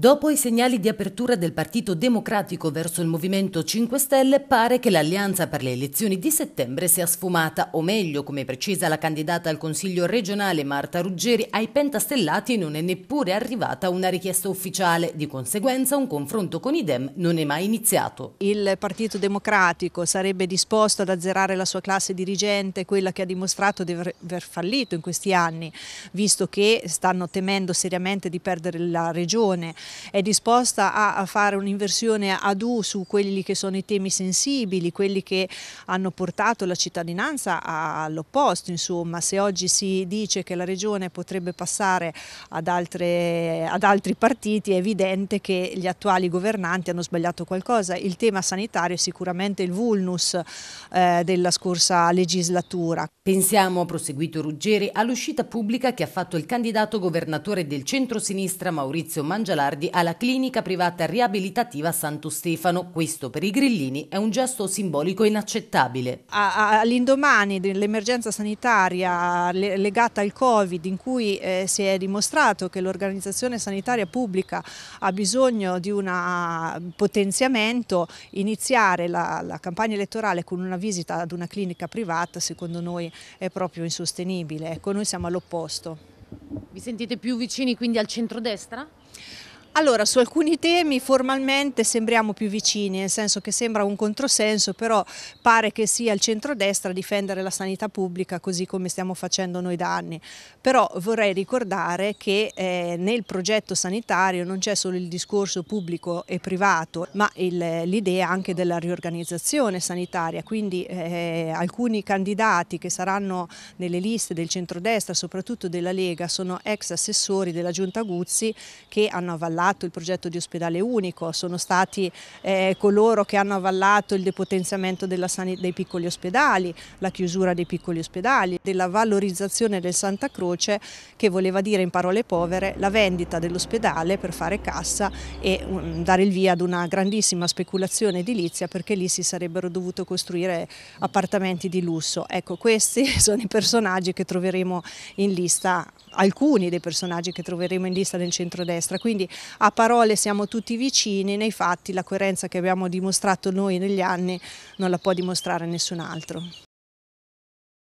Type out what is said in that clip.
Dopo i segnali di apertura del Partito Democratico verso il Movimento 5 Stelle, pare che l'alleanza per le elezioni di settembre sia sfumata, o meglio, come precisa la candidata al Consiglio regionale Marta Ruggeri, ai pentastellati non è neppure arrivata una richiesta ufficiale, di conseguenza un confronto con i Dem non è mai iniziato. Il Partito Democratico sarebbe disposto ad azzerare la sua classe dirigente, quella che ha dimostrato di aver fallito in questi anni, visto che stanno temendo seriamente di perdere la regione è disposta a fare un'inversione ad U su quelli che sono i temi sensibili, quelli che hanno portato la cittadinanza all'opposto, insomma se oggi si dice che la regione potrebbe passare ad, altre, ad altri partiti è evidente che gli attuali governanti hanno sbagliato qualcosa, il tema sanitario è sicuramente il vulnus eh, della scorsa legislatura. Pensiamo, ha proseguito Ruggeri, all'uscita pubblica che ha fatto il candidato governatore del centro-sinistra Maurizio Mangialardi Riccardi alla clinica privata riabilitativa Santo Stefano. Questo per i grillini è un gesto simbolico inaccettabile. All'indomani dell'emergenza sanitaria legata al Covid in cui eh, si è dimostrato che l'organizzazione sanitaria pubblica ha bisogno di un potenziamento, iniziare la, la campagna elettorale con una visita ad una clinica privata secondo noi è proprio insostenibile. Ecco, noi siamo all'opposto. Vi sentite più vicini quindi al centrodestra? Allora, su alcuni temi formalmente sembriamo più vicini, nel senso che sembra un controsenso, però pare che sia il centrodestra a difendere la sanità pubblica così come stiamo facendo noi da anni. Però vorrei ricordare che eh, nel progetto sanitario non c'è solo il discorso pubblico e privato, ma l'idea anche della riorganizzazione sanitaria, quindi eh, alcuni candidati che saranno nelle liste del centrodestra, soprattutto della Lega, sono ex assessori della Giunta Guzzi che hanno avallato avallato il progetto di ospedale unico, sono stati eh, coloro che hanno avallato il depotenziamento dei piccoli ospedali, la chiusura dei piccoli ospedali, della valorizzazione del Santa Croce che voleva dire in parole povere la vendita dell'ospedale per fare cassa e um, dare il via ad una grandissima speculazione edilizia perché lì si sarebbero dovuto costruire appartamenti di lusso. Ecco, questi sono i personaggi che troveremo in lista, alcuni dei personaggi che troveremo in lista del centrodestra, quindi a parole siamo tutti vicini, nei fatti la coerenza che abbiamo dimostrato noi negli anni non la può dimostrare nessun altro.